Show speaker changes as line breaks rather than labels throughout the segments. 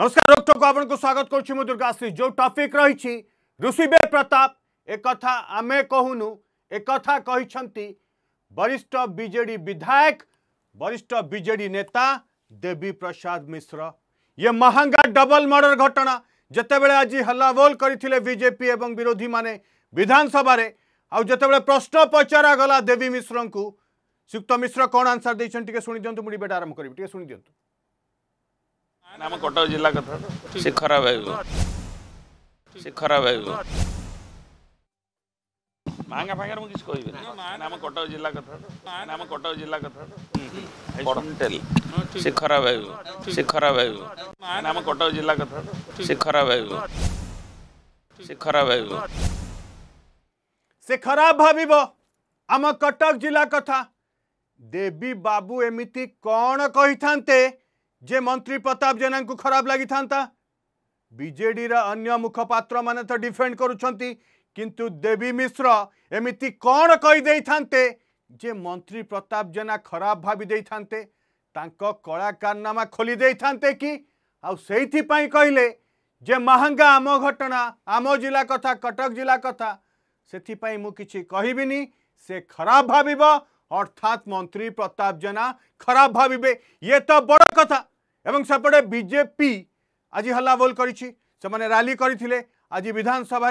नमस्कार डॉक्टर को आपन को स्वागत करुर्गाश्री जो टॉपिक रही ऋषि बे प्रताप एक आम कहूनु एक वरिष्ठ बीजेडी विधायक वरिष्ठ बीजेडी नेता देवी प्रसाद मिश्र ये महंगा डबल मर्डर घटना जितेबले आज हल्लाबोल करजेपी एवं विरोधी मैंने विधानसभा आते प्रश्न पचरा गला देवी मिश्र को सुक्त मिश्र कौन आंसर देखिए शुणी दिखाँ मुझे आरम्भ करी टे
शुदी ଆମ କଟକ ଜିଲ୍ଲା କଥା
ସେ
ଖରାପ ହେବ ସେ ଖରାପ ହେବ
ମାଙ୍ଗା ଫାଙ୍ଗାରେ ମୁଁ କିଛି କହିବିନି ଆମ କଟକ ଜିଲ୍ଲା କଥା ଆମ କଟକ ଜିଲ୍ଲା କଥା
ସେ ଖରାପ ହେବ ସେ ଖରାପ ହେବ ଆମ କଟକ ଜିଲ୍ଲା କଥା ସେ ଖରାପ ହେବ ସେ ଖରାପ ଭାବିବ
ସେ ଖରାପ ଭାବିବ ଆମ କଟକ ଜିଲ୍ଲା କଥା ଦେବୀ ବାବୁ ଏମିତି କ'ଣ କହିଥାନ୍ତେ जे मंत्री प्रताप जेना को खराब लगी था बीजेडी अन्य मुखपात्र मैंने तो डिफेड करुंट किंतु देवी मिश्र एमती कौन कहीदे थाते जे मंत्री प्रताप जेना खराब भावी कला कलाकारनामा खोली था कि आईपाई कहले जे महांगा आम घटना आम जिला कथा कटक जिला कथा से मुझे कह से खराब भाव अर्थात मंत्री प्रताप जेना खराब भावे ये तो बड़ कथा एवं सेपटे बीजेपी आज हल्लाबोल करी करते आज विधानसभा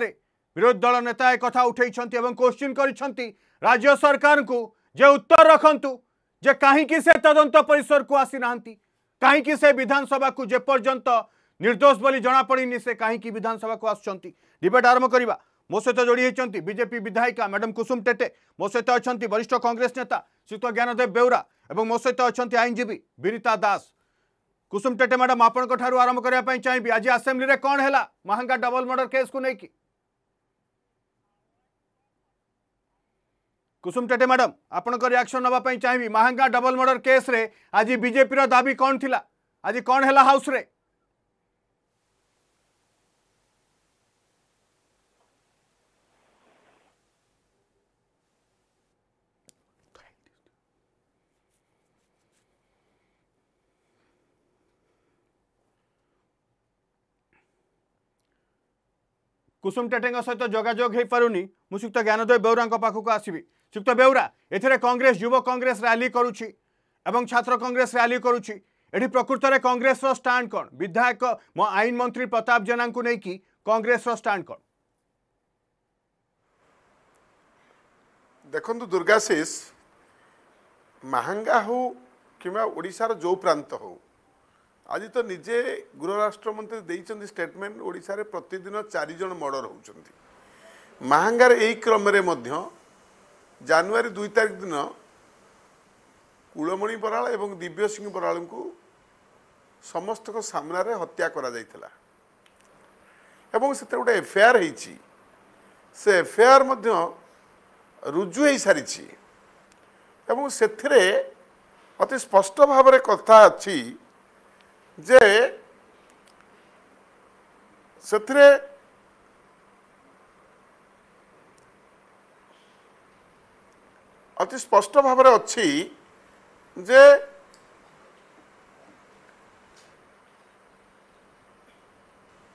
विरोधी दल नेता एक उठे क्वेश्चन कर राज्य सरकार को जे उत्तर रखत जे कहीं से तदंत परिसर को आसी ना कहीं से विधानसभा को जेपर्यंत निर्दोष बोली जना जमापड़ी से कहीं विधानसभा को आसेट आरंभ करवा मो सहित जोड़ी होती बीजेपी विधायिका मैडम कुसुम टेटे मो सहित अच्छा वरिष्ठ कांग्रेस नेता श्रीयुक्त ज्ञानदेव बेहरा मो सहित अच्छा आईनजीवी विनीता दास कुसुम टेटे मैडम आप आरंभ करने चाहिए आज आसेम्ली कौन है महांगा डबल मर्डर केस को लेकिन कुसुम टेटे मैडम आप रिएक्शन नाप चाहिए महांगा डबल मर्डर केस्रे आज बीजेपी दाबी कौन थी आज कौन है हाउस रे কুসুম টেটেঙ্ সহ যোগাযোগ হয়ে পুনি মুক্ত জ্ঞানোদয় বেউরা পাখক আসবি শ্রীক্ত বেউরা এতে কংগ্রেস যুব কংগ্রেস রালি করুছি এবং ছাত্র কংগ্রেস রালি করুছি এটি প্রকৃতরে কংগ্রেস স্টাণ্ড কন বিধায়ক মো আইনমন্ত্রী প্রতাপ জেলা নেই
কংগ্রেসর স্টাণ্ড কন দেখুন দুর্গাশিষ মাহাঙ্গা হোক কিংবা ওড়শার যে প্রান্ত হোক ଆଜି ତ ନିଜେ ଗୃହ ରାଷ୍ଟ୍ରମନ୍ତ୍ରୀ ଦେଇଛନ୍ତି ଷ୍ଟେଟମେଣ୍ଟ ଓଡ଼ିଶାରେ ପ୍ରତିଦିନ ଚାରିଜଣ ମର୍ଡ଼ର ହେଉଛନ୍ତି ମାହାଙ୍ଗାରେ ଏହି କ୍ରମରେ ମଧ୍ୟ ଜାନୁଆରୀ ଦୁଇ ତାରିଖ ଦିନ କୁଳମଣି ବରାଳ ଏବଂ ଦିବ୍ୟ ସିଂ ବରାଳଙ୍କୁ ସମସ୍ତଙ୍କ ସାମ୍ନାରେ ହତ୍ୟା କରାଯାଇଥିଲା ଏବଂ ସେଥିରେ ଗୋଟେ ଏଫଆଇଆର ହେଇଛି ସେ ଏଫଆଇଆର ମଧ୍ୟ ରୁଜୁ ହେଇସାରିଛି ଏବଂ ସେଥିରେ ଅତି ସ୍ପଷ୍ଟ ଭାବରେ କଥା ଅଛି जे से अति स्पष्ट भाव अच्छी जे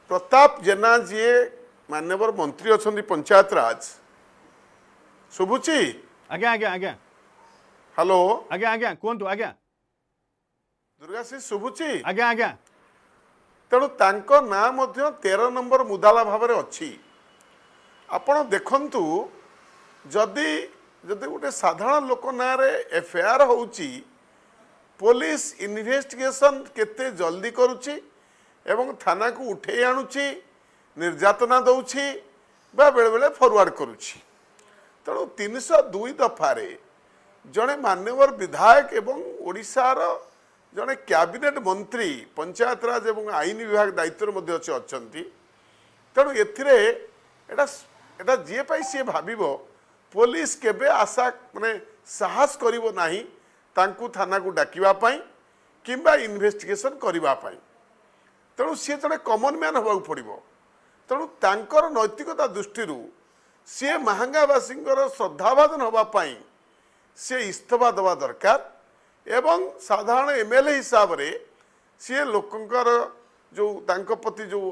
प्रताप जेना जी मानवर मंत्री अच्छा पंचायत राज शुभुची आज्ञा आज्ञा आज्ञा हेलो आज्ञा आज्ञा कहतु आज्ञा ଦୁର୍ଗାଶ୍ରୀ ଶୁଭୁଛି ଆଜ୍ଞା ଆଜ୍ଞା ତେଣୁ ତାଙ୍କ ନାଁ ମଧ୍ୟ ତେର ନମ୍ବର ମୁଦାଲା ଭାବରେ ଅଛି ଆପଣ ଦେଖନ୍ତୁ ଯଦି ଯଦି ଗୋଟେ ସାଧାରଣ ଲୋକ ନାଁରେ ଏଫଆଇଆର ହେଉଛି ପୋଲିସ ଇନଭେଷ୍ଟିଗେସନ୍ କେତେ ଜଲ୍ଦି କରୁଛି ଏବଂ ଥାନାକୁ ଉଠେଇ ଆଣୁଛି ନିର୍ଯାତନା ଦେଉଛି ବା ବେଳେବେଳେ ଫରୱାର୍ଡ଼ କରୁଛି ତେଣୁ ତିନିଶହ ଦୁଇ ଦଫାରେ ଜଣେ ମାନ୍ୟବର ବିଧାୟକ ଏବଂ ଓଡ଼ିଶାର ଜଣେ କ୍ୟାବିନେଟ୍ ମନ୍ତ୍ରୀ ପଞ୍ଚାୟତରାଜ ଏବଂ ଆଇନ ବିଭାଗ ଦାୟିତ୍ୱରେ ମଧ୍ୟ ସେ ଅଛନ୍ତି ତେଣୁ ଏଥିରେ ଏଇଟା ଏଇଟା ଯିଏ ପାଇଁ ସିଏ ଭାବିବ ପୋଲିସ କେବେ ଆଶା ମାନେ ସାହସ କରିବ ନାହିଁ ତାଙ୍କୁ ଥାନାକୁ ଡାକିବା ପାଇଁ କିମ୍ବା ଇନଭେଷ୍ଟିଗେସନ୍ କରିବା ପାଇଁ ତେଣୁ ସିଏ ଜଣେ କମନ୍ ମ୍ୟାନ୍ ହେବାକୁ ପଡ଼ିବ ତେଣୁ ତାଙ୍କର ନୈତିକତା ଦୃଷ୍ଟିରୁ ସିଏ ମାହାଙ୍ଗାବାସୀଙ୍କର ଶ୍ରଦ୍ଧାବାଦନ ହେବା ପାଇଁ ସିଏ ଇସ୍ତଫା ଦେବା ଦରକାର ଏବଂ ସାଧାରଣ ଏମ୍ ଏଲ୍ ଏ ହିସାବରେ ସିଏ ଲୋକଙ୍କର ଯେଉଁ ତାଙ୍କ ପ୍ରତି ଯେଉଁ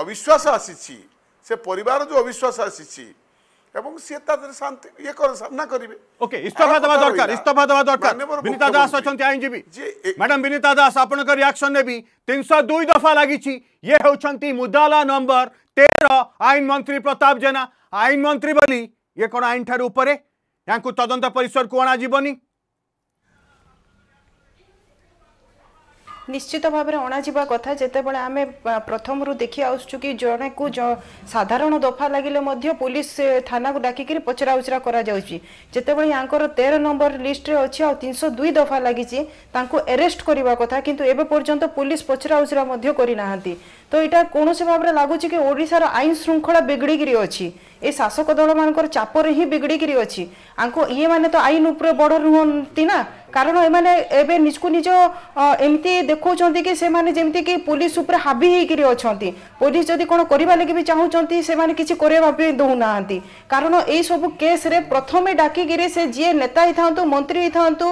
ଅବିଶ୍ୱାସ ଆସିଛି ସେ ପରିବାର ଯେଉଁ ଅବିଶ୍ୱାସ ଆସିଛି এবং সে তাদের শান্তি ইয়ে করে সামনা করবে ওকে ইস্তফা দেওয়া দরকার
ইস্তফা দেওয়া দরকার বিনীতা দাস অনেক আইনজীবী ম্যাডাম বিনীতা দাস আপনার রিয়াকশন নেবি তিনশো দুই দফা লাগিছি ইয়ে হচ্ছেন মুদালা নম্বর তের আইন মন্ত্রী প্রতাপ জেনা আইন মন্ত্রী বলি ইয়ে কোণ আইন ঠার উপরে ইয়াঙ্কু তদন্ত পরিসরকু অণাযবনি
ନିଶ୍ଚିତ ଭାବରେ ଅଣାଯିବା କଥା ଯେତେବେଳେ ଆମେ ପ୍ରଥମରୁ ଦେଖି ଆସୁଛୁ କି ଜଣେକୁ ସାଧାରଣ ଦଫା ଲାଗିଲେ ମଧ୍ୟ ପୋଲିସ ଥାନାକୁ ଡାକିକିରି ପଚରା ଉଚରା କରାଯାଉଛି ଯେତେବେଳେ ୟାଙ୍କର ତେର ନମ୍ବର ଲିଷ୍ଟରେ ଅଛି ଆଉ ତିନିଶହ ଦୁଇ ଦଫା ଲାଗିଛି ତାଙ୍କୁ ଆରେଷ୍ଟ କରିବା କଥା କିନ୍ତୁ ଏବେ ପର୍ଯ୍ୟନ୍ତ ପୋଲିସ ପଚରା ଉଚରା ମଧ୍ୟ କରିନାହାନ୍ତି ତ ଏଇଟା କୌଣସି ଭାବରେ ଲାଗୁଛି କି ଓଡ଼ିଶାର ଆଇନ ଶୃଙ୍ଖଳା ବିଗିଡ଼ିକିରି ଅଛି ଏ ଶାସକ ଦଳମାନଙ୍କର ଚାପରେ ହିଁ ବିଗିଡ଼ିକିରି ଅଛି ଆଙ୍କୁ ଇଏମାନେ ତ ଆଇନ ଉପରେ ବଡ଼ ରୁହନ୍ତି ନା କାରଣ ଏମାନେ ଏବେ ନିଜକୁ ନିଜ ଏମିତି ଦେଖାଉଛନ୍ତି କି ସେମାନେ ଯେମିତିକି ପୋଲିସ ଉପରେ ହାବି ହେଇକିରି ଅଛନ୍ତି ପୋଲିସ ଯଦି କ'ଣ କରିବା ଲାଗି ବି ଚାହୁଁଛନ୍ତି ସେମାନେ କିଛି କରିବା ପାଇଁ ଦେଉନାହାନ୍ତି କାରଣ ଏଇସବୁ କେସ୍ରେ ପ୍ରଥମେ ଡାକିକିରି ସେ ଯିଏ ନେତା ହେଇଥାନ୍ତୁ ମନ୍ତ୍ରୀ ହେଇଥାନ୍ତୁ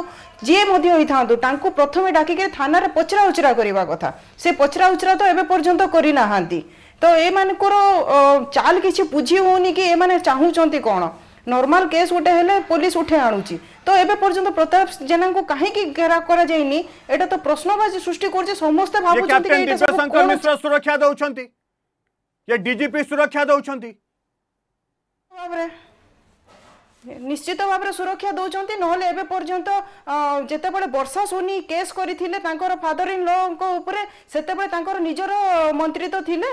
ଯିଏ ମଧ୍ୟ ହେଇଥାନ୍ତୁ ତାଙ୍କୁ ପ୍ରଥମେ ଡାକିକିରି ଥାନାରେ ପଚରା ଉଚରା କରିବା କଥା ସେ ପଚରା ଉଚରା ତ ଏବେ ପର୍ଯ୍ୟନ୍ତ କରିନାହାନ୍ତି ତ ଏମାନଙ୍କର ଚାଲ କିଛି ବୁଝି ହେଉନି କି ଏମାନେ ଚାହୁଁଛନ୍ତି କ'ଣ ନର୍ମାଲ କେସ୍ ଗୋଟେ ହେଲେ ପୋଲିସ ଉଠେଇ ଆଣୁଛି ତ ଏବେ ପର୍ଯ୍ୟନ୍ତ ପ୍ରତାପ ଜେନାଙ୍କୁ କାହିଁକି ଘେରା କରାଯାଇନି ଏଇଟା ତ ପ୍ରଶ୍ନବାଚୀ ସୃଷ୍ଟି କରୁଛି ସମସ୍ତେ ଭାବୁଛନ୍ତି
ସୁରକ୍ଷା ଦଉଛନ୍ତି ଡିଜିପି ସୁରକ୍ଷା ଦଉଛନ୍ତି
ଭାବରେ ନିଶ୍ଚିତ ଭାବରେ ସୁରକ୍ଷା ଦେଉଛନ୍ତି ନହେଲେ ଏବେ ପର୍ଯ୍ୟନ୍ତ ଯେତେବେଳେ ବର୍ଷା ସୁନି କେସ୍ କରିଥିଲେ ତାଙ୍କର ଫାଦର ଇନ୍ ଲଙ୍କ ଉପରେ ସେତେବେଳେ ତାଙ୍କର ନିଜର ମନ୍ତ୍ରୀ ତ ଥିଲେ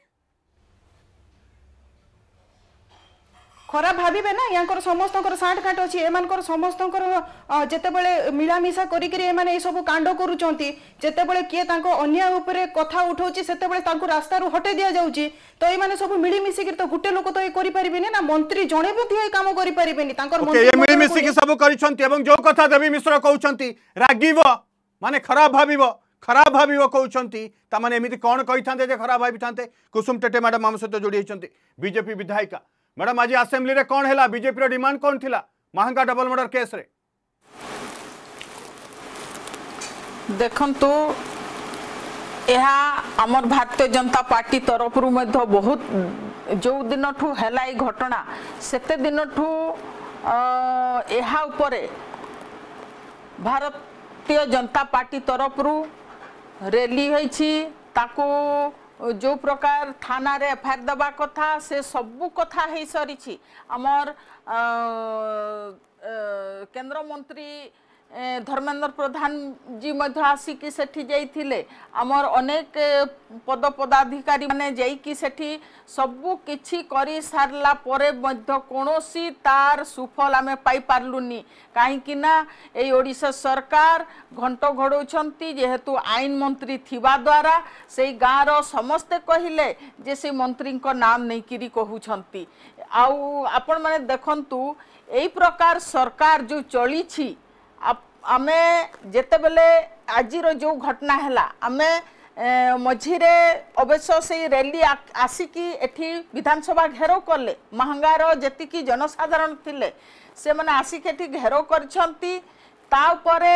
ଖରାପ ଭାବିବେ ନା ୟାଙ୍କର ସମସ୍ତଙ୍କର ସାଣ୍ଟ କାଟ ଅଛି ଏମାନଙ୍କର ସମସ୍ତଙ୍କର ଯେତେବେଳେ ମିଳାମିଶା କରିକିରି ଏମାନେ ଏସବୁ କାଣ୍ଡ କରୁଛନ୍ତି ଯେତେବେଳେ କିଏ ତାଙ୍କ ଅନ୍ୟାୟ ଉପରେ କଥା ଉଠାଉଛି ସେତେବେଳେ ତାଙ୍କୁ ରାସ୍ତାରୁ ହଟେଇ ଦିଆଯାଉଛି ତ ଏମାନେ ସବୁ ମିଳିମିଶିକିରି ତ ଗୋଟେ ଲୋକ ତ ଏ କରିପାରିବେନି ନା ମନ୍ତ୍ରୀ ଜଣେ ମଧ୍ୟ ଏ କାମ କରିପାରିବେନି ତାଙ୍କର ମିଳିମିଶିକି
ସବୁ କରିଛନ୍ତି ଏବଂ ଯୋଉ କଥା ଦେବୀ ମିଶ୍ର କହୁଛନ୍ତି ରାଗିବ ମାନେ ଖରାପ ଭାବିବ ଖରାପ ଭାବିବ କହୁଛନ୍ତି ତାମାନେ ଏମିତି କ'ଣ କହିଥାନ୍ତେ ଯେ ଖରାପ ଭାବିଥାନ୍ତେ କୁସୁମ ଟେଟେ ମ୍ୟାଡ଼ାମ୍ ଆମ ସହିତ ଯୋଡ଼ି ହେଇଛନ୍ତି ବିଜେପି ବିଧାୟିକା ম্যাডাম আজ আসেম্বলি কম হল বিজেপির ডিমান্ড কম লা মাহঙ্গা ডবল মর্ডর কেস্রে
দেখন্তু ଏହା ଆମର ଭାରତୀୟ ଜନତା ପାର୍ଟି ତରଫରୁ ମଧ୍ୟ ବହୁତ ଯେଉଁ ଦିନଠୁ ହେଲା ଏଇ ଘଟଣା ସେତେ ଦିନଠୁ ଏହା ଉପରେ ଭାରତୀୟ ଜନତା ପାର୍ଟି ତରଫରୁ ରେଲି ହୋଇଛି ତାକୁ जो प्रकार थाना रे एफआईआर दबा कथा से सब कथा हे सरी छि हमर केंद्र मंत्री आ, ଧର୍ମେନ୍ଦ୍ର ପ୍ରଧାନ ଜୀ ମଧ୍ୟ ଆସିକି ସେଠି ଯାଇଥିଲେ ଆମର ଅନେକ ପଦ ପଦାଧିକାରୀମାନେ ଯାଇକି ସେଠି ସବୁ କିଛି କରିସାରିଲା ପରେ ମଧ୍ୟ କୌଣସି ତାର ସୁଫଳ ଆମେ ପାଇପାରିଲୁନି କାହିଁକିନା ଏଇ ଓଡ଼ିଶା ସରକାର ଘଣ୍ଟ ଘଡ଼ଉଛନ୍ତି ଯେହେତୁ ଆଇନ ମନ୍ତ୍ରୀ ଥିବା ଦ୍ୱାରା ସେଇ ଗାଁର ସମସ୍ତେ କହିଲେ ଯେ ସେ ମନ୍ତ୍ରୀଙ୍କ ନାମ ନେଇକିରି କହୁଛନ୍ତି ଆଉ ଆପଣମାନେ ଦେଖନ୍ତୁ ଏଇ ପ୍ରକାର ସରକାର ଯେଉଁ ଚଳିଛି ଆମେ ଯେତେବେଳେ ଆଜିର ଯେଉଁ ଘଟଣା ହେଲା ଆମେ ମଝିରେ ଅବଶ୍ୟ ସେଇ ରେଲି ଆସିକି ଏଠି ବିଧାନସଭା ଘେରାଉ କଲେ ମହଙ୍ଗାର ଯେତିକି ଜନସାଧାରଣ ଥିଲେ ସେମାନେ ଆସିକି ଏଠି ଘେରାଉ କରିଛନ୍ତି ତା ଉପରେ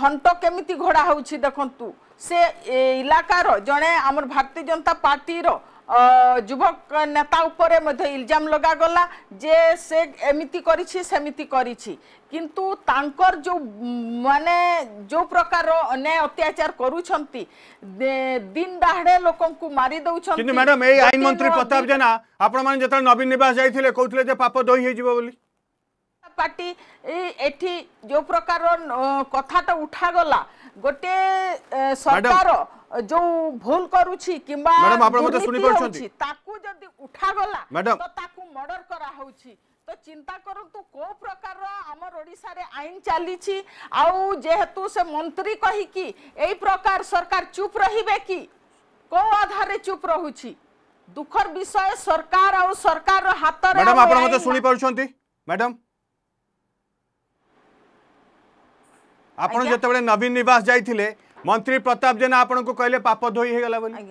ଘଣ୍ଟ କେମିତି ଘୋଡ଼ା ହେଉଛି ଦେଖନ୍ତୁ ସେ ଇଲାକାର ଜଣେ ଆମର ଭାରତୀୟ ଜନତା ପାର୍ଟିର যুবক নেতা উপরে মধ্যে ইলজাম গলা যে সে এমিতি করেছি সেমিতি করেছি কিন্তু তাঁকর যে মানে যে প্রকার অন্যায় অত্যাচার করুছেন দিন দাহড়ে লোক মারি দৌছেন কিন্তু ম্যাডাম এই আইন মন্ত্রী প্রতাপ
জেনা আপন যেত নবীন নিবাস যাইলে কৌলে যে পাপ দই হয়ে যাব বলি
পার্টি এটি যে প্রকার কথাটা গলা গোটে সরকার जो भूल करूची किंबा मैडम आपण मते सुनी पडछंती ताकू जदी उठा गला मैडम तो ताकू मर्डर करा होउची तो चिंता करतु को प्रकार आमर ओडिसा रे आईन चली आउ जेहेतु से मंत्री कही कि एई प्रकार सरकार चुप रहिबे कि को आधार रे चुप रहुची दुखर विषय सरकार आउ सरकार रो हाथ रे मैडम आपण मते सुनी
पडछंती मैडम आपण जतबेले नवीन निवास जाईथिले मंत्री प्रताप जेना आपन को कहले पाप धोई हे गला बोली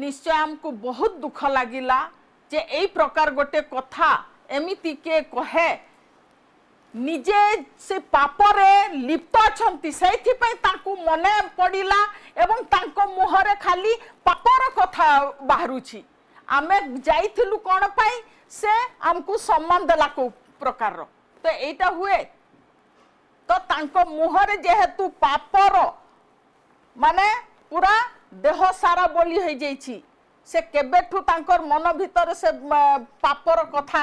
निश्चय हमको बहुत दुख लागिला जे एई प्रकार गोटे कथा एमिति के कहे ନିଜେ ସେ ପାପରେ ଲିପ୍ତ ଅଛନ୍ତି ସେଇଥିପାଇଁ ତାଙ୍କୁ ମନେ ପଡ଼ିଲା ଏବଂ ତାଙ୍କ ମୁହଁରେ ଖାଲି ପାପର କଥା ବାହାରୁଛି ଆମେ ଯାଇଥିଲୁ କ'ଣ ପାଇଁ ସେ ଆମକୁ ସମ୍ମାନ ଦେଲା କେଉଁ ପ୍ରକାରର ତ ଏଇଟା ହୁଏ ତ ତାଙ୍କ ମୁହଁରେ ଯେହେତୁ ପାପର ମାନେ ପୁରା ଦେହ ସାରା ବୋଲି ହେଇଯାଇଛି ସେ କେବେଠୁ ତାଙ୍କର ମନ ଭିତରେ ସେ ପାପର କଥା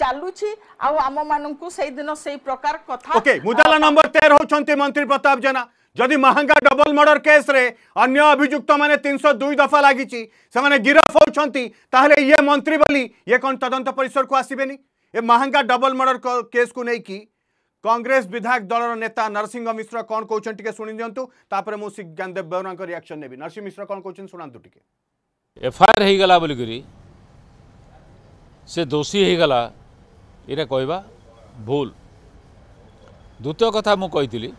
ଚାଲୁଛି ଆଉ ଆମମାନଙ୍କୁ ସେଇଦିନ ସେଇ ପ୍ରକାର କଥା ଓକେ ମୁଦାଲା ନମ୍ବର
ତେର ହେଉଛନ୍ତି ମନ୍ତ୍ରୀ ପ୍ରତାପ ଜେନା ଯଦି ମହାଙ୍ଗା ଡବଲ ମର୍ଡର କେସ୍ରେ ଅନ୍ୟ ଅଭିଯୁକ୍ତମାନେ ତିନିଶହ ଦୁଇ ଦଫା ଲାଗିଛି ସେମାନେ ଗିରଫ ହେଉଛନ୍ତି ତାହେଲେ ଇଏ ମନ୍ତ୍ରୀ ବୋଲି ଇଏ କ'ଣ ତଦନ୍ତ ପରିସରକୁ ଆସିବେନି ଏ ମହାଙ୍ଗା ଡବଲ ମର୍ଡର କେସ୍କୁ ନେଇକି কংগ্রেস বিধায়ক দলর নেতা নরসিংহ মিশ্র কণ কৌন টিকে শুনি দিও তাপরে মু জ্ঞানদেব বেউরা রিয়াকশন নেবি নরসিংহ মিশ্র কণ কৌন শুনাতু টিকে
এফআইআর হয়ে গলা বলিকি সে দোষী হয়ে গলা এটা কহবা ভুল দ্বিতীয় কথা মু কইলি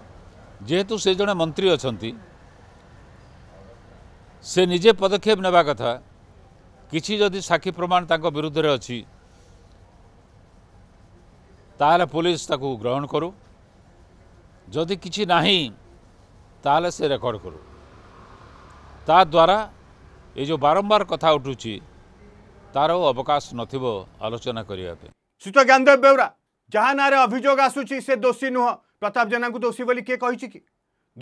যেহেতু সে জনে মন্ত্রী অনেক সে নিজে পদক্ষেপ নেওয়া কথা কিছু যদি সাক্ষী প্রমাণ তাঁর বিরুদ্ধে অ ताले पुलिस ताकु ग्रहण करू जदि किसी ना ताले से रेकर्ड करु ताद्वारा ये जो बारंबार कथा उठू तार अवकाश नलोचना
करने
सुत ज्ञानदेव बेहरा जहाँ ना अभोग आसूसी से दोषी नुह प्रताप जेना दोषी बोली किए कही कि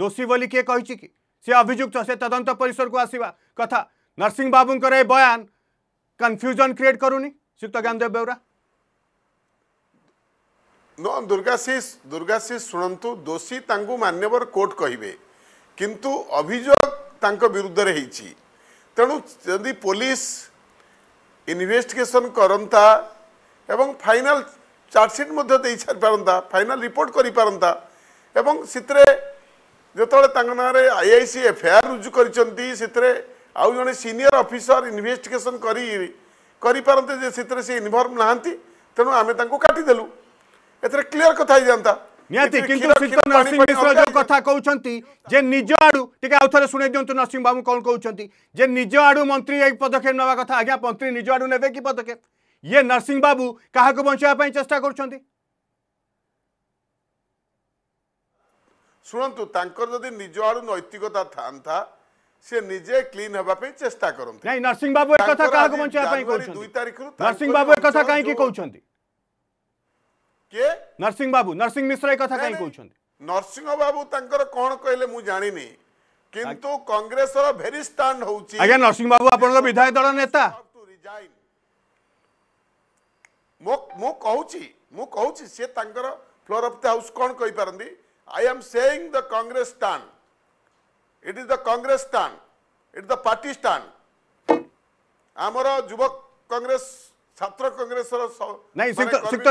दोषी बोली किए कही कि सी अभुक्त से तदंत परिसर को आसवा कथा नरसिंह बाबू बयान कन्फ्यूजन क्रिएट करूनी सुत ज्ञानदेव बेवरा
ନୁହଁ ଦୁର୍ଗାଶିଷ ଦୁର୍ଗାଶିଷ ଶୁଣନ୍ତୁ ଦୋଷୀ ତାଙ୍କୁ ମାନ୍ୟବର କୋର୍ଟ କହିବେ କିନ୍ତୁ ଅଭିଯୋଗ ତାଙ୍କ ବିରୁଦ୍ଧରେ ହେଇଛି ତେଣୁ ଯଦି ପୋଲିସ ଇନଭେଷ୍ଟିଗେସନ୍ କରନ୍ତା ଏବଂ ଫାଇନାଲ ଚାର୍ଜସିଟ୍ ମଧ୍ୟ ଦେଇସାରିପାରନ୍ତା ଫାଇନାଲ ରିପୋର୍ଟ କରିପାରନ୍ତା ଏବଂ ସେଥିରେ ଯେତେବେଳେ ତାଙ୍କ ନାଁରେ ଆଇ ଆଇ ସି ଏଫଆଇଆର ରୁଜୁ କରିଛନ୍ତି ସେଥିରେ ଆଉ ଜଣେ ସିନିୟର ଅଫିସର ଇନଭେଷ୍ଟିଗେସନ୍ କରିପାରନ୍ତେ ଯେ ସେଥିରେ ସେ ଇନଭଲ୍ଭ ନାହାନ୍ତି ତେଣୁ ଆମେ ତାଙ୍କୁ କାଟିଦେଲୁ ଏଥିରେ କ୍ଲିୟର କଥା ହେଇଯାନ୍ତା ନିହାତି କିନ୍ତୁ ଶ୍ରୀଯୁକ୍ତ
ନରସିଂହ ମିଶ୍ର ଯେଉଁ କଥା କହୁଛନ୍ତି ଯେ ନିଜ ଆଡ଼ୁ ଟିକେ ଆଉ ଥରେ ଶୁଣେଇ ଦିଅନ୍ତୁ ନରସିଂହ ବାବୁ କ'ଣ କହୁଛନ୍ତି ଯେ ନିଜ ଆଡ଼ୁ ମନ୍ତ୍ରୀ ଏଇ ପଦକ୍ଷେପ ନେବା କଥା ଆଜ୍ଞା ମନ୍ତ୍ରୀ ନିଜ ଆଡ଼ୁ ନେବେ କି ପଦକ୍ଷେପ ଇଏ ନରସିଂହ ବାବୁ କାହାକୁ ବଞ୍ଚାଇବା ପାଇଁ ଚେଷ୍ଟା କରୁଛନ୍ତି
ଶୁଣନ୍ତୁ ତାଙ୍କର ଯଦି ନିଜ ଆଡ଼ୁ ନୈତିକତା ଥାନ୍ତା সে নিজে ক্লিন হবা পে চেষ্টা করতে
নাই নরসিংহ বাবু এ কথা কাহাকে বঞ্চায়া পাই কইছেন 2 তারিখରୁ নরসিংহ বাবু এ কথা কাই
কি কইছেন କିଏ ନରସିଂହ ବାବୁ ନରସିଂହ ମିଶ୍ର ଏ କଥା କାହିଁ କହୁଛନ୍ତି ନରସିଂହ ବାବୁ ତାଙ୍କର କ'ଣ କହିଲେ ମୁଁ ଜାଣିନି କିନ୍ତୁ କଂଗ୍ରେସର ଭେରି ଷ୍ଟାଣ୍ଡ ହଉଛି ଆଜ୍ଞା ନରସିଂହ ବାବୁ
ଆପଣଙ୍କ ବିଧାୟକ ଦଳ ନେତା
ମୁଁ କହୁଛି ମୁଁ କହୁଛି ସିଏ ତାଙ୍କର ଫ୍ଲୋର ଅଫ୍ ଦ ହାଉସ୍ କ'ଣ କହିପାରନ୍ତି I am saying the Congress stand it is the Congress stand it the party stand ଆମର ଯୁବ କଂଗ୍ରେସ छात्र कांग्रेस
नहीं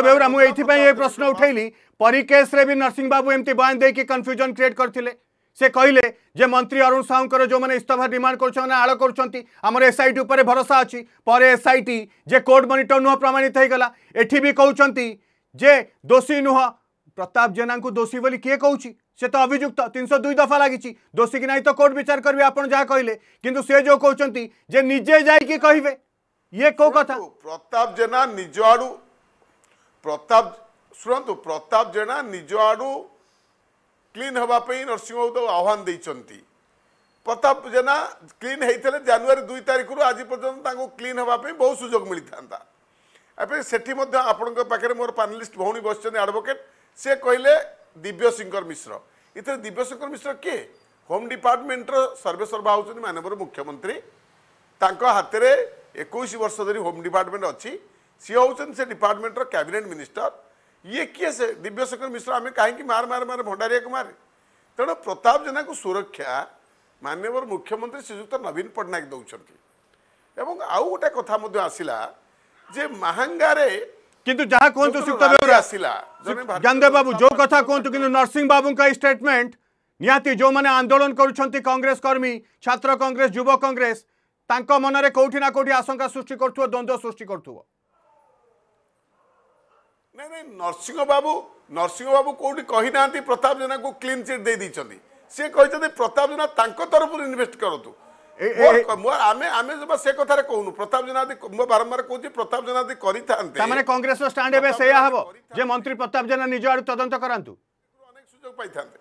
बेहरा मुझे प्रश्न उठेली भी नरसिंह बाबू एमती बयान दे कि कन्फ्यूजन क्रिएट करते से कहले जे मंत्री अरुण साहू को जो मैंने इस्तफा डिमाण कर आड़ करमर एस आई टी भरोसा अच्छी पर एस आई टी जे कोर्ट मनिटर नुह प्रमाणित होगा एटी भी कहते जे दोषी नुह प्रताप जेना दोषी बोली किए कौ से तो अभुक्त तीन सौ दुई दफा लगी दोषी की नहीं तो कोर्ट विचार करेंगे आप जहाँ कि
जो कहते निजे जाइए ये को कथा प्रताप जेना निज आड़ू प्रताप ଶୁଣନ୍ତୁ ପ୍ରତାପ ଜେନା ନିଜ ଆଡ଼ୁ କ୍ଲିନ୍ ହେବା ପାଇଁ ନରସିଂହ ରାଉତ ଆହ୍ୱାନ ଦେଇଛନ୍ତି ପ୍ରତାପ ଜେନା କ୍ଲିନ୍ ହେଇଥିଲେ ଜାନୁଆରୀ ଦୁଇ ତାରିଖରୁ ଆଜି ପର୍ଯ୍ୟନ୍ତ ତାଙ୍କୁ କ୍ଲିନ୍ ହେବା ପାଇଁ ବହୁତ ସୁଯୋଗ ମିଳିଥାନ୍ତା ଏବେ ସେଠି ମଧ୍ୟ ଆପଣଙ୍କ ପାଖରେ ମୋର ପାନେଲିଷ୍ଟ ଭଉଣୀ ବସିଛନ୍ତି ଆଡ଼ଭୋକେଟ୍ ସେ କହିଲେ ଦିବ୍ୟଶଙ୍କର ମିଶ୍ର ଏଥିରେ ଦିବ୍ୟଶଙ୍କର ମିଶ୍ର କିଏ ହୋମ୍ ଡିପାର୍ଟମେଣ୍ଟର ସର୍ବେସର୍ବା ହେଉଛନ୍ତି ମାନ୍ୟବର ମୁଖ୍ୟମନ୍ତ୍ରୀ ତାଙ୍କ ହାତରେ एक वर्ष धरी होम डिपार्टमेंट अच्छी सी हूँ से डिपार्टमेंटर कैबिनेट मिनिस्टर ये किए से दिव्यशंकर मिश्र आम कहीं मार मार मार भंडारिया को मारे तेणु प्रताप जेना को सुरक्षा मानव मुख्यमंत्री श्रीजुक्त नवीन पट्टनायक एवं आउ गोटे कथा आसला जे महांगारे किंतु जहां कहतु तो सुक्त बेहरा आसिला
गंदे बाबू जो कथा कहतु तो किंतु नरसिंह बाबू का स्टेटमेंट नियाती जो माने आंदोलन करूछंती कांग्रेस कर्मी छात्र कांग्रेस युवा कांग्रेस ତାଙ୍କ ମନରେ କୋଉଠି ନା କୋଉଠି ଆଶଙ୍କା ସୃଷ୍ଟି କରୁଥିବ ଦ୍ୱନ୍ଦ୍ୱ ସୃଷ୍ଟି କରୁଥିବ
ନାଇଁ ନାଇଁ ନରସିଂହ ବାବୁ ନରସିଂହ ବାବୁ କୋଉଠି କହିନାହାନ୍ତି ପ୍ରତାପ ଜେନାଙ୍କୁ କ୍ଲିନ୍ ଚିଟ୍ ଦେଇ ଦେଇଛନ୍ତି ସିଏ କହିଛନ୍ତି ପ୍ରତାପ ଜେନା ତାଙ୍କ ତରଫରୁ ଇନଭେଷ୍ଟ କରନ୍ତୁ ଆମେ ଆମେ ସେ କଥାରେ କହୁନୁ ପ୍ରତାପ ଜେନାଦି ମୁଁ ବାରମ୍ବାର କହୁଛି ପ୍ରତାପ ଜେନାଦି କରିଥାନ୍ତେ ତାମାନେ
କଂଗ୍ରେସର ଷ୍ଟାଣ୍ଡ ଏବେ ସେଇଆ ହେବ ଯେ ମନ୍ତ୍ରୀ ପ୍ରତାପ ଜେନା ନିଜ ଆଡୁ ତଦନ୍ତ କରାନ୍ତୁ
ଅନେକ ସୁଯୋଗ ପାଇଥାନ୍ତେ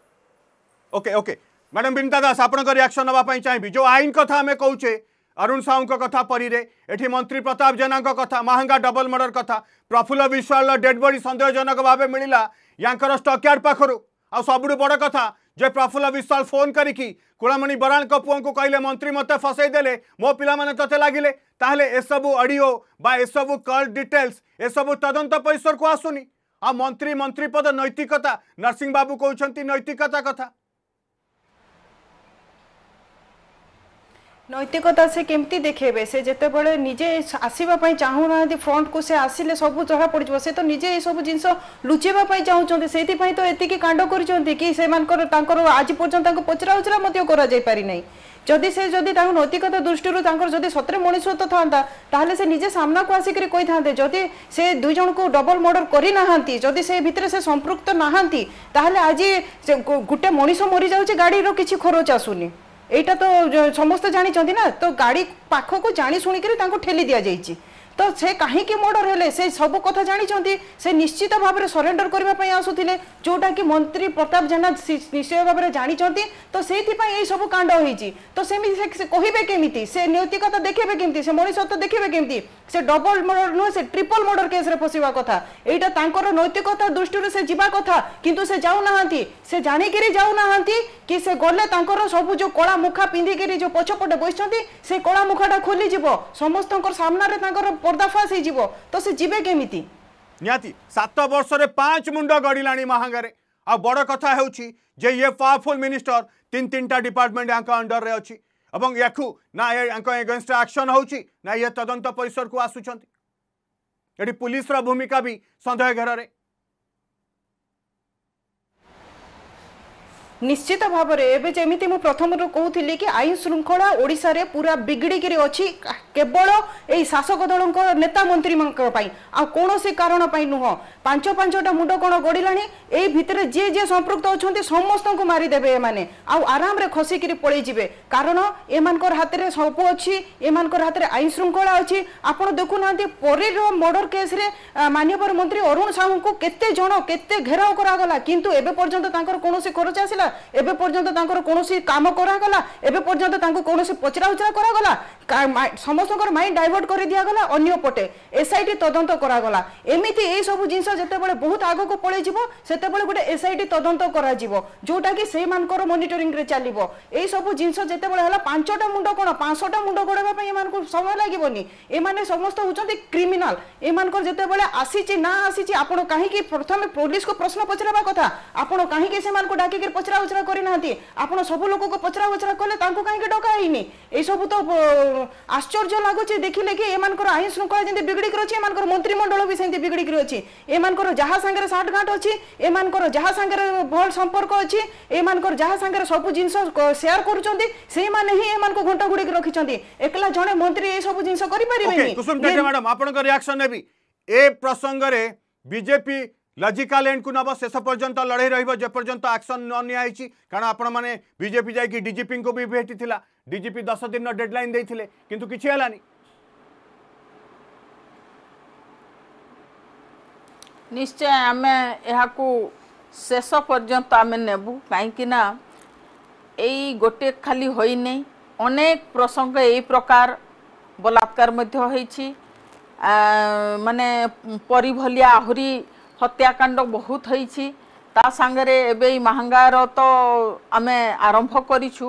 okay okay madam Vinita Das ଆପଣଙ୍କ ରିଆକ୍ସନ୍ ନେବା ପାଇଁ ଚାହିଁବି ଯେଉଁ ଆଇନ କଥା ଆମେ କହୁଛେ अरुण साहू कथा परीरे एटी मंत्री प्रताप जेना कथ महांगा डबल मर्डर कथ प्रफुल्ल विश्वाल डेड बडी सन्देहजनक भाव मिलला यांकर स्टकयार्ड पाखु आ सबुठ बड़ कथा जे प्रफुल्ल विश्वाल फोन करी कुलामणि बराण पुओं को कहले मंत्री मत फसईदे मो पा ते लगे ताहले एसबू अडियो बा एसबू कल डिटेल्स एसबू तदंत पर आसुनी आ मंत्री मंत्री पद नैतिकता नरसिंह बाबू कहते नैतिकता
कथा নৈতিকতা সে কেমতি দেখেবে সে যেতবে নিজে আসবা চাহু না ফ্রন্ট কু সে আসলে সবু জনা পড়ি সে তো নিজে এইসব জিনিস লুচাইবা চাহুমান সেইপাই তো এত কাণ্ড করছেন কি সে তাঁর আজ পর্যন্ত তাঁর পচরা উচরা মধ্যে করা যাইপারি না যদি সে যদি তাঁর নৈতিকতা দৃষ্টি তাঁর যদি সত্যি মনুষ্যত্ব থাকে তাহলে সে নিজে সামনাকু আসিকি কই থাকে যদি সে দুই জনক ডবল মর্ডর করে না যদি সে ভিতরে সে সম্পৃক্ত না তাহলে আজ গোটে মনিষ মরি যাচ্ছে গাড়ির কিছু খরচ আসুনি এইটা তো সমস্ত জাঁচান না তো গাড়ি পাখক জাশুণিকি ঠেলি দিয়া যাই তো সে কাহিঁকি মর্ডর হলে সে সব কথা জাঁচান সে নিশ্চিত ভাবে সরেন্ডর করা আসুলে যেটা কি মন্ত্রী প্রতাপ জেনা নিশ্চয় ভাবে জাঁচান তো সেইপাই এই সব কাণ্ড হয়েছি তো সেমি সে কহবে কেমিতি সে নৈতিকতা দেখবে কেমিতি সে মনীষত্ব দেখবে কেমিতি সে ডবল মর্ডর নুহে সে ট্রিপল মর্ডর কেসরে পশিবা কথা এইটা তাঁর নৈতিকতা দৃষ্টি সে যা কথা কিন্তু সে যাও না সে জাঁকি যাও না কি সে গলে তাঁর সবু যে কলা মুখা পিঁধিকি যে পছপটে বসছেন সে কলা মুখাটা খুলি যাব সমস্ত সামনারে তাঁর পর্দাফাশ হয়ে যাব তো সে যাবে কেমিতি
নিহতি সাত বর্ষে পাঁচ মুন্ড গড়া মাহাঙ্গারে আড় কথা হচ্ছে যে ইয়ে পাওয়ারফুল মিনিষ্টর তিন তিনটা ডিপার্টমেন্ট ইয়াঙ্ক অন্ডর্রে অছি এবং ইয়াকু না ইয়াঙ্ক এগেনস্ট আকশন হচ্ছে না ইয়ে তদন্ত পরিসরক আসুচার এটি পুলিশর ভূমিকা বি সন্দেহ ঘেরের
নিশ্চিত ভাবে এবে যেমি মু প্রথমর কুলি কি আইন শৃঙ্খলা ওড়শার পুরা বিগিড়িকি অছি কেবল এই শাসক দলঙ্ক নেতা মন্ত্রী আসি কারণ নুহ পাঁচ পাঁচটা মুন্ড কোণ গড়া এই ভিতরে যে যে সম্পৃক্ত অনেক সমস্ত মারিদেবে এমানে আরামে খসিকি পড়ে যাবে কারণ এমানকর হাতের সব অছি এমানকর হাতের আইন শৃঙ্খলা অছি আপনার দেখু না পরের মর্ডর কেস্রে মানবর মন্ত্রী অরুণ সাহুঙ্ কেতে জন কেতে ঘেরাও করা কিন্তু এবে পর্যন্ত তাঁর কোণী খরচ আসলা এবে পর্যন্ত তাঁর কোণী কাম করাগলা এবে পর্যন্ত তাঁর কোণী পচরা উচরা করাগলা সমস্ত মাইন্ড ডাইভর্ট করে দিয়াগলা অন্য পটে এসআইটি তদন্ত করাগলা এমিতি এই সব জিনিস যেতবে বহুত আগুক পলাই যাব সেতবে গোটে এসআইটি তদন্ত করা যোটা কি সেই মানকর মনিটরিং রে চালিব এই সব জিনিস যেতবে হল পাঁচটা মুন্ড কোণ পাঁচশটা মুন্ড গড়াইবা এমান সময় লাগবনি এমানে সমস্ত হচ্ছেন ক্রিমিনাল এমানকর যেতবে আসিছি না আসিছি আপনার কাহিকি প্রথমে পুলিশ কু প্রশ্ন পচারা কথা আপনার কাহিকি সে ডাকি পচরা ପଚରା ଉଚରା କରିନାହାନ୍ତି ଆପଣ ସବୁ ଲୋକଙ୍କୁ ପଚରା ଉଚରା କଲେ ତାଙ୍କୁ କାହିଁକି ଡକା ହେଇନି ଏସବୁ ତ ଆଶ୍ଚର୍ଯ୍ୟ ଲାଗୁଛି ଦେଖିଲେ କି ଏମାନଙ୍କର ଆଇନ ଶୃଙ୍ଖଳା ଯେମିତି ବିଗିଡ଼ିକି ଅଛି ଏମାନଙ୍କର ମନ୍ତ୍ରିମଣ୍ଡଳ ବି ସେମିତି ବିଗିଡ଼ିକି ଅଛି ଏମାନଙ୍କର ଯାହା ସାଙ୍ଗରେ ସାଠଘାଟ ଅଛି ଏମାନଙ୍କର ଯାହା ସାଙ୍ଗରେ ଭଲ ସମ୍ପର୍କ ଅଛି ଏମାନଙ୍କର ଯାହା ସାଙ୍ଗରେ ସବୁ ଜିନିଷ ସେୟାର କରୁଛନ୍ତି ସେଇମାନେ ହିଁ ଏମାନଙ୍କୁ ଘଣ୍ଟ ଗୁଡିକି ରଖିଛନ୍ତି ଏକଲା ଜଣେ ମନ୍ତ୍ରୀ ଏସବୁ ଜିନିଷ କରିପାରିବେନି ମ୍ୟାଡାମ
ଆପଣଙ୍କ ରିଆକ୍ସନ ନେବି ଏ ପ୍ରସଙ୍ଗରେ ବିଜେପି লজিকাল এন্ডকু নব শেষ পর্যন্ত লড়াই রহব যেপর্যন্ত আকশন ন নিয়েছি কারণ আপনার মানে বিজেপি যাই ডিজিপি বি ভেটি লা ডিজিপি দশ দিন ডেডলাইন
দিয়ে কিন্তু কিছু হলানি নিশ্চয় আমি এখন শেষ পর্যন্ত আমি নেবু কিনা এই গোটে খালি হয়নি অনেক প্রসঙ্গ এই প্রকার বলাৎকার মধ্যে হয়েছি মানে পরি ভলিয়া আহরি ହତ୍ୟାକାଣ୍ଡ ବହୁତ ହେଇଛି ତା ସାଙ୍ଗରେ ଏବେ ଏଇ ମହଙ୍ଗାର ତ ଆମେ ଆରମ୍ଭ କରିଛୁ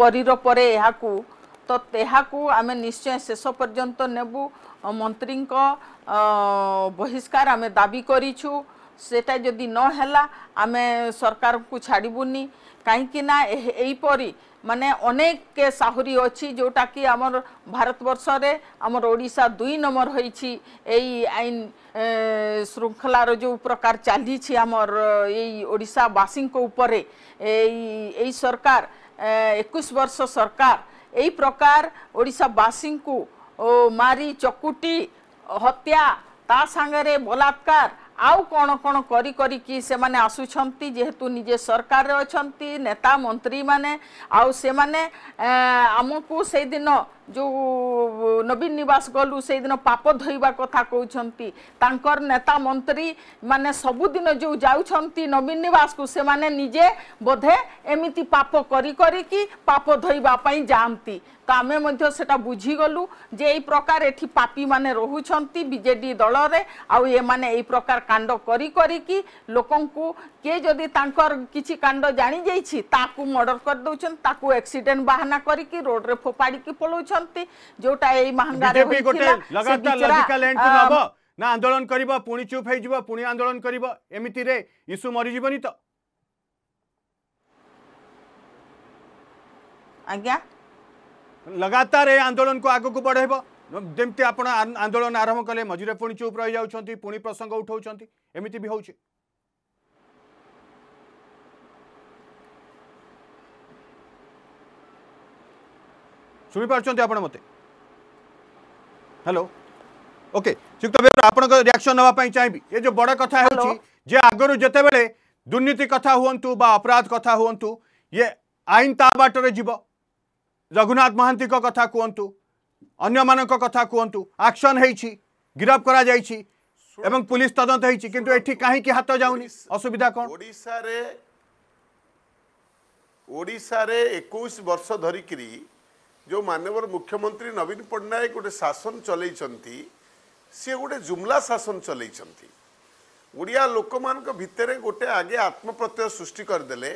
ପରୀର ପରେ ଏହାକୁ ତ ଏହାକୁ ଆମେ ନିଶ୍ଚୟ ଶେଷ ପର୍ଯ୍ୟନ୍ତ ନେବୁ ମନ୍ତ୍ରୀଙ୍କ ବହିଷ୍କାର ଆମେ ଦାବି କରିଛୁ ସେଟା ଯଦି ନହେଲା ଆମେ ସରକାରଙ୍କୁ ଛାଡ଼ିବୁନି କାହିଁକିନା ଏହିପରି ମାନେ ଅନେକ କେସ୍ ଆହୁରି ଅଛି ଯେଉଁଟାକି ଆମର ଭାରତବର୍ଷରେ ଆମର ଓଡ଼ିଶା ଦୁଇ ନମ୍ବର ହୋଇଛି ଏଇ ଆଇନ ଶୃଙ୍ଖଳାର ଯେଉଁ ପ୍ରକାର ଚାଲିଛି ଆମର ଏଇ ଓଡ଼ିଶାବାସୀଙ୍କ ଉପରେ ଏଇ ଏଇ ସରକାର ଏକୋଇଶ ବର୍ଷ ସରକାର ଏଇ ପ୍ରକାର ଓଡ଼ିଶାବାସୀଙ୍କୁ ମାରି ଚକୁଟି ହତ୍ୟା ତା ସାଙ୍ଗରେ ବଳାତ୍କାର ଆଉ କ'ଣ କ'ଣ କରି କରିକି ସେମାନେ ଆସୁଛନ୍ତି ଯେହେତୁ ନିଜେ ସରକାରରେ ଅଛନ୍ତି ନେତା ମନ୍ତ୍ରୀମାନେ ଆଉ ସେମାନେ ଆମକୁ ସେଇଦିନ ଯେଉଁ ନବୀନ ନିବାସ ଗଲୁ ସେଇଦିନ ପାପ ଧୋଇବା କଥା କହୁଛନ୍ତି ତାଙ୍କର ନେତା ମନ୍ତ୍ରୀ ମାନେ ସବୁଦିନ ଯେଉଁ ଯାଉଛନ୍ତି ନବୀନ ନିବାସକୁ ସେମାନେ ନିଜେ ବୋଧେ ଏମିତି ପାପ କରି କରିକି ପାପ ଧୋଇବା ପାଇଁ ଯାଆନ୍ତି ତ ଆମେ ମଧ୍ୟ ସେଟା ବୁଝିଗଲୁ ଯେ ଏଇ ପ୍ରକାର ଏଠି ପାପୀମାନେ ରହୁଛନ୍ତି ବିଜେଡ଼ି ଦଳରେ ଆଉ ଏମାନେ ଏଇ ପ୍ରକାର କାଣ୍ଡ କରି କରିକି ଲୋକଙ୍କୁ କିଏ ଯଦି ତାଙ୍କର କିଛି କାଣ୍ଡ ଜାଣିଯାଇଛି ତାକୁ ମର୍ଡ଼ର କରିଦେଉଛନ୍ତି ତାକୁ ଏକ୍ସିଡେଣ୍ଟ ବାହାନା କରିକି ରୋଡ଼ରେ ଫୋପାଡ଼ିକି ପଳାଉଛନ୍ତି କରନ୍ତି ଯୋଉଟା ଏଇ ମହାଙ୍ଗାରେ ଲଗାତାର ଲଜିକାଲ ଏଣ୍ଡକୁ ନବ
ନା ଆନ୍ଦୋଳନ କରିବ ପୁଣି ଚୁପ୍ ହେଇଯିବ ପୁଣି ଆନ୍ଦୋଳନ କରିବ ଏମିତିରେ ଇସ୍ୟୁ ମରିଯିବନି ତ ଆଜ୍ଞା ଲଗାତାର ଏ ଆନ୍ଦୋଳନକୁ ଆଗକୁ ବଢ଼େଇବ ଯେମିତି ଆପଣ ଆନ୍ଦୋଳନ ଆରମ୍ଭ କଲେ ମଝିରେ ପୁଣି ଚୁପ୍ ରହିଯାଉଛନ୍ତି ପୁଣି ପ୍ରସଙ୍ଗ ଉଠାଉଛନ୍ତି ଏମିତି ବି ହେଉଛି ଶୁଣିପାରୁଛନ୍ତି ଆପଣ ମୋତେ ହ୍ୟାଲୋ ଓକେ ଶ୍ରୀଯୁକ୍ତ ବେହେରା ଆପଣଙ୍କ ରିଆକ୍ସନ୍ ନେବା ପାଇଁ ଚାହିଁବି ଏ ଯେଉଁ ବଡ଼ କଥା ହେଉଛି ଯେ ଆଗରୁ ଯେତେବେଳେ ଦୁର୍ନୀତି କଥା ହୁଅନ୍ତୁ ବା ଅପରାଧ କଥା ହୁଅନ୍ତୁ ଇଏ ଆଇନ ତା ବାଟରେ ଯିବ ରଘୁନାଥ ମହାନ୍ତିଙ୍କ କଥା କୁହନ୍ତୁ ଅନ୍ୟମାନଙ୍କ କଥା କୁହନ୍ତୁ ଆକ୍ସନ୍ ହେଇଛି ଗିରଫ କରାଯାଇଛି ଏବଂ ପୁଲିସ ତଦନ୍ତ ହେଇଛି କିନ୍ତୁ ଏଠି କାହିଁକି ହାତ ଯାଉନି ଅସୁବିଧା କ'ଣ
ଓଡ଼ିଶାରେ ଓଡ଼ିଶାରେ ଏକୋଇଶ ବର୍ଷ ଧରିକିରି जो मानवर मुख्यमंत्री नवीन पट्टनायक गोटे शासन चलैଛନ୍ତି ସିଏ ଗୋଟେ ଜୁମଲା ଶାସନ ଚଲେଇଛନ୍ତି ଓଡ଼ିଆ ଲୋକମାନଙ୍କ ଭିତରେ ଗୋଟେ ଆଗେ ଆତ୍ମପ୍ରତ୍ୟୟ ସୃଷ୍ଟି କରିଦେଲେ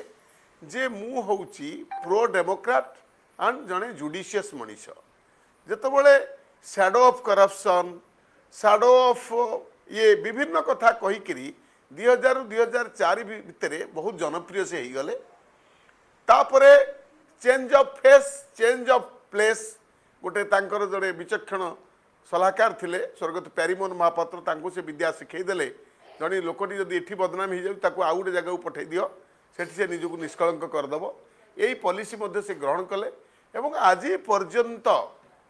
ଯେ ମୁଁ ହେଉଛି ପ୍ରୋ ଡେମୋକ୍ରାଟ ଆଣ୍ଡ ଜଣେ ଜୁଡ଼ିସିୟସ୍ ମଣିଷ ଯେତେବେଳେ shadow of corruption shadow of ଇଏ ବିଭିନ୍ନ କଥା କହିକିରି ଦୁଇ ହଜାରରୁ ଦୁଇ ହଜାର ଚାରି ଭିତରେ ବହୁତ ଜନପ୍ରିୟ ସେ ହେଇଗଲେ ତାପରେ change of face change of place ଗୋଟେ ତାଙ୍କର ଜଣେ ବିଚକ୍ଷଣ ସଲାହକାର ଥିଲେ ସ୍ୱର୍ଗତ ପ୍ୟାରିମୋହନ ମହାପାତ୍ର ତାଙ୍କୁ ସେ ବିଦ୍ୟା ଦେଲେ ଜଣେ ଲୋକଟି ଯଦି ଏଠି ବଦନାମ ହେଇଯାଉ ତାକୁ ଆଉ ଗୋଟେ ଜାଗାକୁ ପଠାଇ ଦିଅ ସେଠି ସେ ନିଜକୁ ନିଷ୍କଳଙ୍କ କରିଦେବ ଏଇ ପଲିସି ମଧ୍ୟ ସେ ଗ୍ରହଣ କଲେ ଏବଂ ଆଜି ପର୍ଯ୍ୟନ୍ତ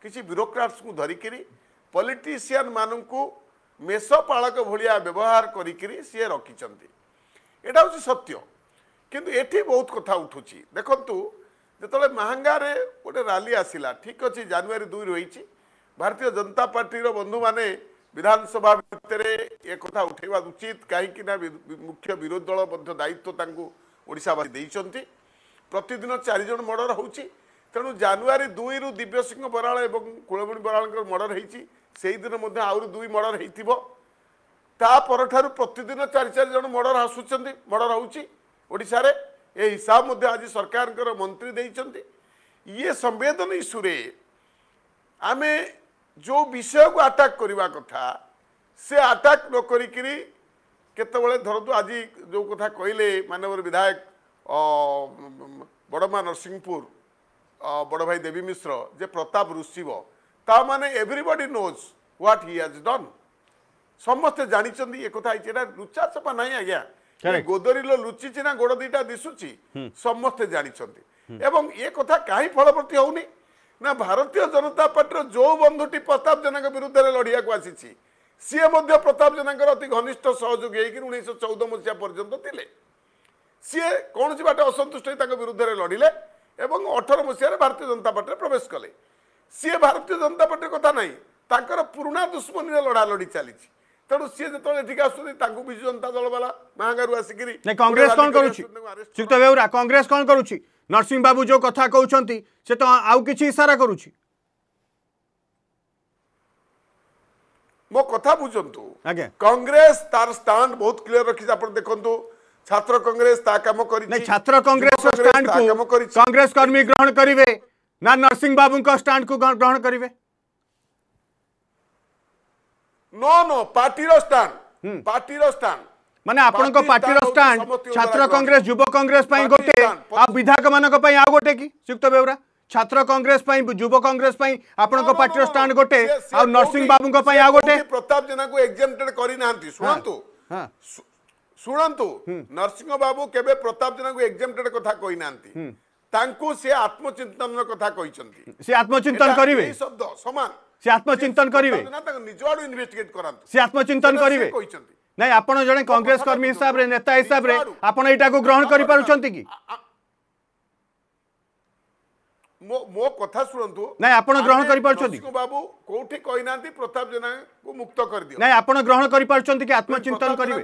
କିଛି ବ୍ୟୁରୋକ୍ରାଟ୍ସଙ୍କୁ ଧରିକିରି ପଲିଟିସିଆନ୍ ମାନଙ୍କୁ ମେଷ ପାଳକ ଭଳିଆ ବ୍ୟବହାର କରିକିରି ସିଏ ରଖିଛନ୍ତି ଏଇଟା ହେଉଛି ସତ୍ୟ କିନ୍ତୁ ଏଠି ବହୁତ କଥା ଉଠୁଛି ଦେଖନ୍ତୁ ଯେତେବେଳେ ମାହାଙ୍ଗାରେ ଗୋଟେ ରାଲି ଆସିଲା ଠିକ୍ ଅଛି ଜାନୁଆରୀ ଦୁଇ ରହିଛି ଭାରତୀୟ ଜନତା ପାର୍ଟିର ବନ୍ଧୁମାନେ ବିଧାନସଭା ଭିତରେ ଏ କଥା ଉଠାଇବା ଉଚିତ କାହିଁକି ନା ମୁଖ୍ୟ ବିରୋଧୀ ଦଳ ମଧ୍ୟ ଦାୟିତ୍ୱ ତାଙ୍କୁ ଓଡ଼ିଶାବାସୀ ଦେଇଛନ୍ତି ପ୍ରତିଦିନ ଚାରିଜଣ ମର୍ଡ଼ର ହେଉଛି ତେଣୁ ଜାନୁଆରୀ ଦୁଇରୁ ଦିବ୍ୟସିଂହ ବରାଳ ଏବଂ କୁଳମଣି ବରାଳଙ୍କର ମର୍ଡ଼ର ହେଇଛି ସେହିଦିନ ମଧ୍ୟ ଆହୁରି ଦୁଇ ମର୍ଡ଼ର ହେଇଥିବ ତା ପରଠାରୁ ପ୍ରତିଦିନ ଚାରି ଚାରି ଜଣ ମର୍ଡ଼ର ଆସୁଛନ୍ତି ମର୍ଡ଼ର ହେଉଛି ଓଡ଼ିଶାରେ ଏ ହିସାବ ମଧ୍ୟ ଆଜି ସରକାରଙ୍କର ମନ୍ତ୍ରୀ ଦେଇଛନ୍ତି ଇଏ ସମ୍ବେଦନ ଇସ୍ୟୁରେ ଆମେ ଯେଉଁ ବିଷୟକୁ ଆଟାକ୍ କରିବା କଥା ସେ ଆଟାକ୍ ନ କରିକିରି କେତେବେଳେ ଧରନ୍ତୁ ଆଜି ଯେଉଁ କଥା କହିଲେ ମାନ୍ୟବର ବିଧାୟକ ବଡ଼ମା ନରସିଂହପୁର ବଡ଼ ଭାଇ ଦେବୀ ମିଶ୍ର ଯେ ପ୍ରତାପ ଋଷିବ ତାମାନେ everybody knows what he has done ସମସ୍ତେ ଜାଣିଛନ୍ତି ଏ କଥା ହେଇଛି ଏଇଟା ଲୁଚା ଛପା ନାହିଁ ଆଜ୍ଞା ଗୋଦରୀର ଲୁଚିଛି ନା ଗୋଡ଼ ଦୁଇଟା ଦିଶୁଛି ସମସ୍ତେ ଜାଣିଛନ୍ତି ଏବଂ ଏ କଥା କାହିଁ ଫଳବର୍ତ୍ତୀ ହଉନି ନା ଭାରତୀୟ ଜନତା ପାର୍ଟିର ଯୋଉ ବନ୍ଧୁଟି ପ୍ରତାପ ଜେନାଙ୍କ ବିରୁଦ୍ଧରେ ଲଢ଼ିବାକୁ ଆସିଛି ସିଏ ମଧ୍ୟ ପ୍ରତାପ ଜେନାଙ୍କର ଅତି ଘନିଷ୍ଠ ସହଯୋଗୀ ହେଇକିରି ଉଣେଇଶହ ଚଉଦ ମସିହା ପର୍ଯ୍ୟନ୍ତ ଥିଲେ ସିଏ କୌଣସି ବାଟ ଅସନ୍ତୁଷ୍ଟ ହୋଇ ତାଙ୍କ ବିରୁଦ୍ଧରେ ଲଢ଼ିଲେ ଏବଂ ଅଠର ମସିହାରେ ଭାରତୀୟ ଜନତା ପାର୍ଟିରେ ପ୍ରବେଶ କଲେ ସିଏ ଭାରତୀୟ ଜନତା ପାର୍ଟି କଥା ନାହିଁ ତାଙ୍କର ପୁରୁଣା ଦୁଶ୍ମନୀରେ ଲଢ଼ାଲଢ଼ି ଚାଲିଛି ତେଣୁ ସିଏ ଯେତେବେଳେ ଏଠିକି ଆସୁଛନ୍ତି ତାଙ୍କୁ ବିଜୁ ଜନତା ଦଳ ବାଲା ମାହାଙ୍ଗାରୁ ଆସିକିରି କଂଗ୍ରେସ କ'ଣ କରୁଛି ଶ୍ରୀଯୁକ୍ତ
ବେହୁରା କଂଗ୍ରେସ କ'ଣ କରୁଛି ନରସିଂହ ବାବୁ ଯୋଉ କଥା କହୁଛନ୍ତି ସେ ତ ଆଉ କିଛି ଇସାରା କରୁଛି
ମୋ କଥା ବୁଝନ୍ତୁ କଂଗ୍ରେସ ତାର ଷ୍ଟାଣ୍ଡ ବହୁତ କ୍ଲିୟର ରଖିଛି ଆପଣ ଦେଖନ୍ତୁ ଛାତ୍ର କଂଗ୍ରେସ ତା କାମ କରିଛି ଛାତ୍ର କଂଗ୍ରେସ
କଂଗ୍ରେସ କର୍ମୀ ଗ୍ରହଣ କରିବେ ନା ନରସିଂହ ବାବୁଙ୍କ ଷ୍ଟାଣ୍ଡକୁ ଗ୍ରହଣ କରିବେ नो नो पार्टीर स्थान पार्टीर स्थान মানে আপনার পার্টির স্টাণ্ড ছাত্র কংগ্রেস যুব কংগ্রেস পাই গোটে আর বিধায়ক মানক পাই আউ গোটে কি সুক্ত বেউরা ছাত্র কংগ্রেস পাই যুব কংগ্রেস পাই আপনার
পার্টির স্টাণ্ড গোটে আর
নরসিং বাবুঙ্ক পাই আউ গোটে প্রতাপ জেনা কো
এক্সামটেড করি নাহান্তি শুনন্তু শুনন্তু নরসিংহ বাবু কেবে প্রতাপ জেনা কো এক্সামটেড কথা কই নাহান্তি তাঙ্কু সে আত্মচিন্তন কথা কইছন্তি সে আত্মচিন্তন করিবে শব্দ সমান
ସେ ଆତ୍ମଚିନ୍ତନ କରିବେ
ସେ ଆତ୍ମଚିନ୍ତନ କରିବେ
ନାଇଁ ଆପଣ ଜଣେ କଂଗ୍ରେସ କର୍ମୀ ହିସାବରେ ନେତା ହିସାବରେ ଆପଣ ଏଇଟାକୁ ଗ୍ରହଣ କରିପାରୁଛନ୍ତି କି
ମୋ କଥା ଶୁଣନ୍ତୁ ନାଇଁ ଆପଣ ଗ୍ରହଣ କରିପାରୁଛନ୍ତି ବାବୁ କୋଉଠି କହିନାହାନ୍ତି ପ୍ରତାପ ଜେନାଙ୍କୁ ମୁକ୍ତ କରିଦିଅ ନାଇଁ
ଆପଣ ଗ୍ରହଣ କରିପାରୁଛନ୍ତି କି ଆତ୍ମଚିନ୍ତନ କରିବେ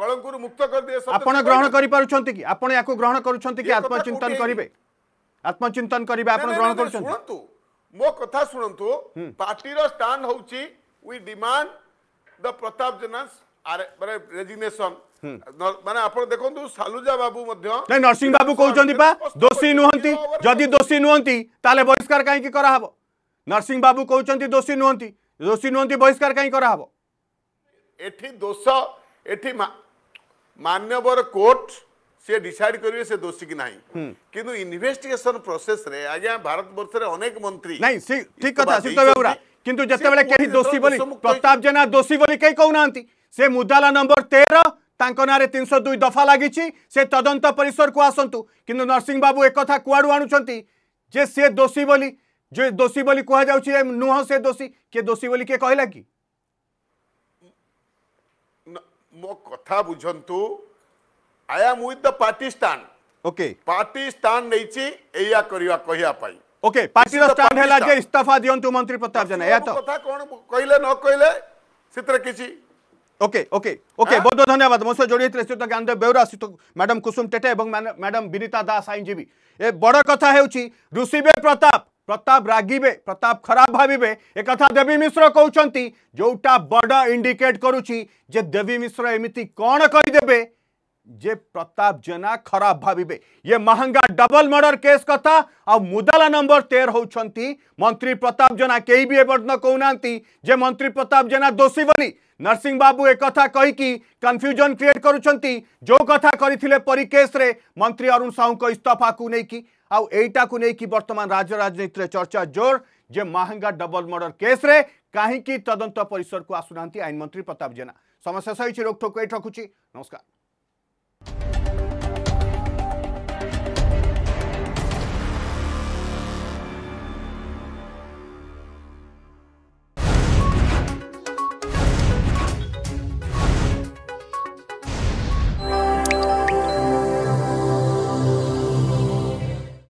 କଳଙ୍କରୁ ମୁକ୍ତ କରିଦିଏ ଆପଣ ଗ୍ରହଣ କରିପାରୁଛନ୍ତି
କି ଆପଣ ୟାକୁ ଗ୍ରହଣ କରୁଛନ୍ତି କି ଆତ୍ମଚିନ୍ତନ କରିବେ ଆତ୍ମଚିନ୍ତନ କରିବେ ଆପଣ ଗ୍ରହଣ କରୁଛନ୍ତି
ମୋ କଥା ଶୁଣନ୍ତୁ ପାର୍ଟିର ଷ୍ଟାଣ୍ଡ ହେଉଛି ୱି ଡିମାଣ୍ଡ ଦ ପ୍ରତାପ ଜେନାସ୍ ମାନେ ରେଜିଗ୍ନେସନ ମାନେ ଆପଣ ଦେଖନ୍ତୁ ସାଲୁଜା ବାବୁ ମଧ୍ୟ ନାଇଁ ନରସିଂ
ବାବୁ କହୁଛନ୍ତି ବା ଦୋଷୀ ନୁହନ୍ତି ଯଦି ଦୋଷୀ ନୁହନ୍ତି ତାହେଲେ ବହିଷ୍କାର କାହିଁକି କରାହେବ ନରସିଂ ବାବୁ କହୁଛନ୍ତି ଦୋଷୀ ନୁହନ୍ତି ଦୋଷୀ ନୁହନ୍ତି ବହିଷ୍କାର କାହିଁ କରାହବ
ଏଠି ଦୋଷ ଏଠି ମାନ୍ୟବର କୋର୍ଟ सी डिसाइड करेंगे से दोषी कि ना कि इनभेटिगेसन प्रोसेस भारत बर्षक मंत्री
ठीक कथा किंतु दोषी प्रताप जेना दोषी बोली कहीं कहना से मुदाला नंबर तेरह ना तीन सौ दुई दफा लगी तदंत परिसर को आसतु कि नरसिंह बाबू एक कड़ आणुंट जे से दोषी बोली जे दोषी बोली कह नुह से दोषी किए दोषी बोली किए कहला कि
मो कथा बुझु I am I am with the Pakistan. Okay. एया करिया कहिया पाई ओके
पार्टी रो स्टैंड ଷ୍ଟାଣ୍ଡ ହେଲା इस्तीफा ଇସ୍ତଫା ଦିଅନ୍ତୁ मंत्री प्रताप जना या तो
कथा कोन कहले न कहले ସେଥିରେ किछि
ओके ओके ओके बहुत बहुत धन्यवाद मोसे जोड़ी श्रीयुक्त बेउरा सित मैडम कुसुम टेटे एवं मैडम विनीता दास जेबी ए बड़ कथा हेउछि ऋषिबे प्रताप प्रताप रागिबे प्रताप खराब भावे ए कथा देवी मिश्र कहउछंती जोटा बड़ इंडिकेट जे देवी मिश्र एमिति कोन कहि देबे जे प्रताप जेना खराब भावे ये महंगा डबल मर्डर केस कथा आ मुदाला नंबर तेर होती मंत्री प्रताप जेना कई भी एपर्तन कहना जे मंत्री प्रताप जेना दोषी बोली नरसिंह बाबू एक कथा कन्फ्यूजन क्रिएट करुँच जो कथा करते मंत्री अरुण साहू को इस्तफा को लेकिन आउ को लेकिन बर्तमान राज्य राजनीति चर्चा जोर जे महंगा डबल मर्डर केस रे कहीं तदंत परिसर को आसुना आईन मंत्री प्रताप जेना समस्या सही रोकठोक ये रखुच्छी नमस्कार